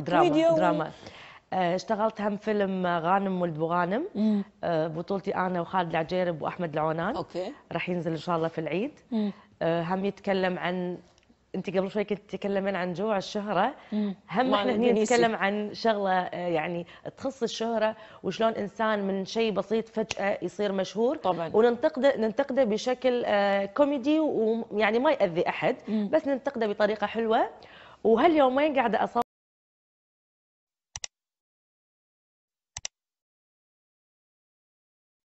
دراما دراما آه، اشتغلت هم فيلم آه، غانم ولد غانم آه، بطولتي انا وخالد العجيرب واحمد العونان اوكي راح ينزل ان شاء الله في العيد هم يتكلم عن انت قبل شوي كنت تتكلمين عن جوع الشهره هم احنا هنا نتكلم عن شغله يعني تخص الشهره وشلون انسان من شيء بسيط فجاه يصير مشهور طبعا وننتقده ننتقده بشكل كوميدي ويعني ما ياذي احد بس ننتقده بطريقه حلوه وهاليومين قاعده اصور